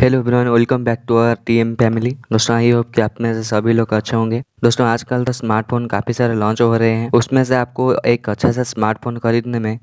hello everyone welcome back to our T M family दोस्तों I hope कि आप में से सभी लोग अच्छे होंगे दोस्तों आजकल तो स्मार्टफोन काफ़ी सारे लॉन्च हो रहे हैं उसमें से आपको एक अच्छा सा स्मार्टफोन खरीदने में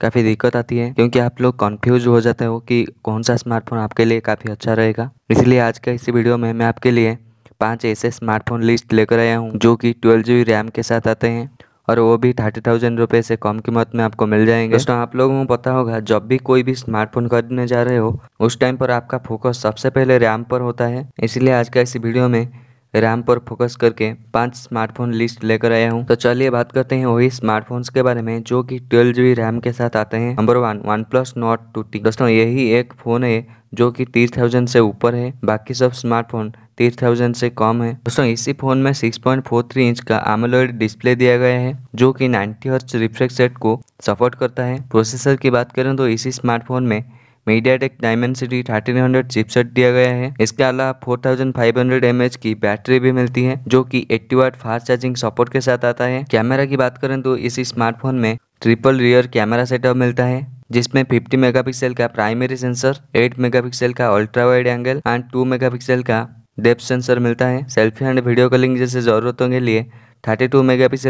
काफ़ी दिक्कत आती है क्योंकि आप लोग कन्फ्यूज हो जाते हो कि कौन सा स्मार्टफोन आपके लिए काफ़ी अच्छा रहेगा इसलिए आज का इसी वीडियो में मैं आपके लिए पाँच ऐसे स्मार्टफोन लिस्ट लेकर आया हूँ जो कि ट्वेल्व जी रैम के साथ आते हैं और वो भी थर्टी थाउजेंड रुपये से कम कीमत में आपको मिल जाएंगे दोस्तों आप लोगों को पता होगा जब भी कोई भी स्मार्टफोन खरीदने जा रहे हो उस टाइम पर आपका फोकस सबसे पहले रैम पर होता है इसीलिए आज का इस वीडियो में रैम पर फोकस करके पांच स्मार्टफोन लिस्ट लेकर आया हूं तो चलिए बात करते हैं वही स्मार्टफोन्स के बारे में जो कि ट्वेल्व जी रैम के साथ आते हैं number one OnePlus Nord two T दोस्तों यही एक फ़ोन है जो कि तीस थाउजेंड से ऊपर है बाकी सब स्मार्टफोन थ्री थाउजेंड से कम है दोस्तों इसी फोन में 6.43 इंच का एमोलॉइड डिस्प्ले दिया गया है जो कि 90 हर्च रिफ्रेश रेट को सपोर्ट करता है प्रोसेसर की बात करें तो इसी स्मार्टफोन में MediaTek Dimensity thirteen hundred chipset दिया गया है इसके अलावा four thousand five hundred M H की बैटरी भी मिलती है जो कि eighty watt fast charging support के साथ आता है कैमरा की बात करें तो इसी स्मार्टफोन में ट्रिपल रियर कैमरा सेटअप मिलता है जिसमें 50 मेगापिक्सल का प्राइमरी सेंसर 8 मेगापिक्सल का ultra wide angle and 2 megapixel का डेप्थ सेंसर मिलता है सेल्फी एंड वीडियो कॉलिंग जैसे ज़रूरतों के लिए 32 टू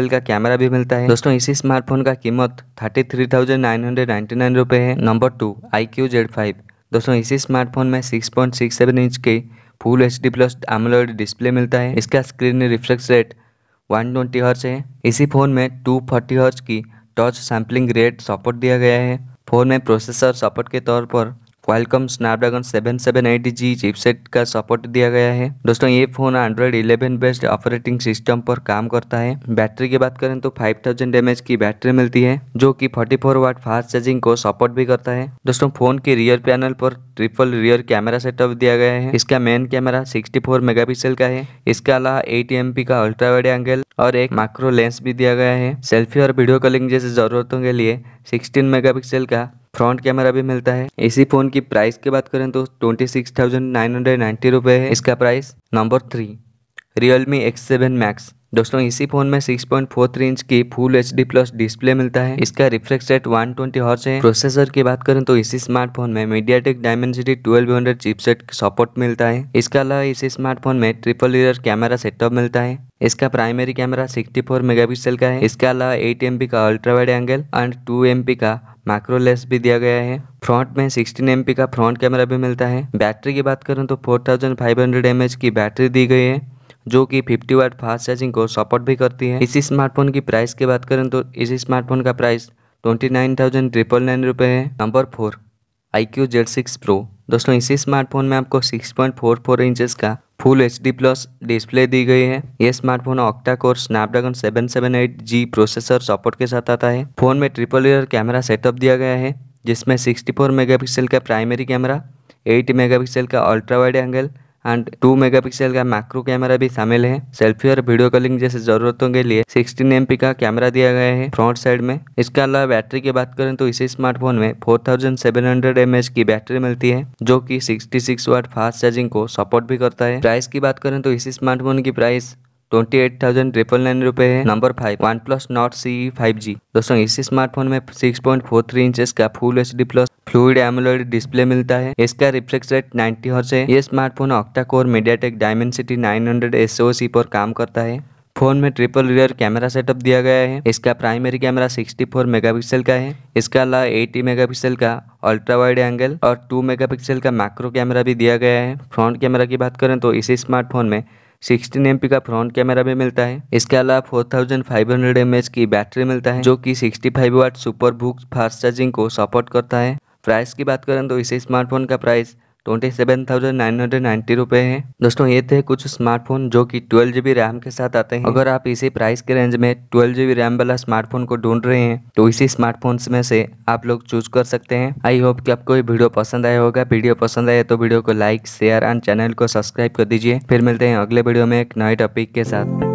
का कैमरा भी मिलता है दोस्तों इसी स्मार्टफोन का कीमत thirty three thousand nine hundred ninety nine रुपये है number two I Q Z five दोस्तों इसी स्मार्टफोन में six point six seven inch के full H D plus AMOLED display मिलता है इसका screen reflex rate one twenty है इसी फ़ोन में टू फोर्टी की टच सैम्पलिंग रेट सपोर्ट दिया गया है फ़ोन में प्रोसेसर सपोर्ट के तौर पर क्वालकम स्नैपड्रैगन 7780G चिपसेट का सपोर्ट दिया गया है दोस्तों ये phone Android 11 based operating system पर काम करता है बैटरी की बात करें तो 5000 थाउजेंड की बैटरी मिलती है जो कि 44 वाट फास्ट चार्जिंग को सपोर्ट भी करता है दोस्तों फोन के रियर पैनल पर ट्रिपल रियर कैमरा सेटअप दिया गया है इसका मेन कैमरा सिक्सटी फोर का है इसके अलावा एट एम का अल्ट्रा वाइड एंगल और एक माइक्रो लेंस भी दिया गया है सेल्फी और वीडियो कॉलिंग जैसे जरूरतों के लिए सिक्सटीन मेगा का फ्रंट कैमरा भी मिलता है इसी फोन की प्राइस की बात करें तो twenty six thousand nine hundred ninety रुपये है इसका price number three Realme X seven Max दोस्तों इसी फोन में 6.43 इंच की full H D plus display मिलता है इसका रिफ्रेश रेट 120 ट्वेंटी हॉर्स है प्रोसेसर की बात करें तो इसी स्मार्टफोन में MediaTek Dimensity twelve hundred chipset support मिलता है इसके अलावा इसी स्मार्टफोन में ट्रिपल ईयर कैमरा सेटअप मिलता है इसका प्राइमरी कैमरा 64 पिक्सल का है इसके अलावा एम पी का ultra wide angle and M P का माइक्रो लेस भी दिया गया है फ्रंट में 16 एम का फ्रंट कैमरा भी मिलता है बैटरी की बात करें तो 4500 थाउजेंड की बैटरी दी गई है जो कि 50 वाट फास्ट चार्जिंग को सपोर्ट भी करती है इसी स्मार्टफोन की प्राइस की बात करें तो इसी स्मार्टफोन का price twenty nine thousand triple nine रुपये है number four I Q Z six Pro दोस्तों इसी स्मार्टफोन में आपको six point four four inches का full H D plus display दी गई है यह smartphone octa core Snapdragon 778G G processor support के साथ आता है फोन में ट्रिपल ईयर कैमरा सेटअप दिया गया है जिसमें 64 मेगापिक्सल का प्राइमरी कैमरा 8 मेगापिक्सल का ultra wide angle and two megapixel का मैक्रो कैमरा भी शामिल है सेल्फी और वीडियो कॉलिंग जैसे जरूरतों के लिए सिक्सटीन एम का कैमरा दिया गया है फ्रंट साइड में इसके अलावा बैटरी तो की बात करें तो इसी स्मार्टफोन में four thousand seven hundred M H की बैटरी मिलती है जो की sixty six watt fast charging को सपोर्ट भी करता है प्राइस की बात करें तो इसी स्मार्टफोन की price twenty eight thousand triple nine रुपए है number five OnePlus Nord C five G दोस्तों इसी स्मार्टफोन में six point four three inches का full H D plus fluid AMOLED display मिलता है इसका रिफ्लेक्स रेट नाइन्टी हर्स है ये smartphone octa core MediaTek Dimensity nine hundred S O C पर काम करता है फोन में ट्रिपल रियर कैमरा सेटअप दिया गया है इसका प्राइमरी कैमरा 64 मेगापिक्सल का है इसका अलावा 80 मेगापिक्सल का अल्ट्रा वाइड एंगल और 2 मेगापिक्सल का मैक्रो कैमरा भी दिया गया है फ्रंट कैमरा की बात करें तो इसी स्मार्टफोन में सिक्सटीन एम का फ्रंट कैमरा भी मिलता है इसके अलावा four thousand five hundred M की बैटरी मिलता है जो कि सिक्सटी फाइव वाट सुपर बुक फास्ट चार्जिंग को सपोर्ट करता है प्राइस की बात करें तो इसे स्मार्टफोन का price twenty seven thousand nine hundred ninety रुपये है दोस्तों ये थे कुछ स्मार्टफोन जो कि ट्वेल्व जीबी रैम के साथ आते हैं अगर आप इसी प्राइस के रेंज में ट्वेल्व जीबी रैम वाला स्मार्टफोन को ढूंढ रहे हैं तो इसी स्मार्टफोन में से आप लोग चूज कर सकते हैं आई होप कि आपको ये वीडियो पसंद आया होगा वीडियो पसंद आए तो वीडियो को लाइक शेयर एंड चैनल को सब्सक्राइब कर दीजिए फिर मिलते हैं अगले वीडियो में एक नए टॉपिक के साथ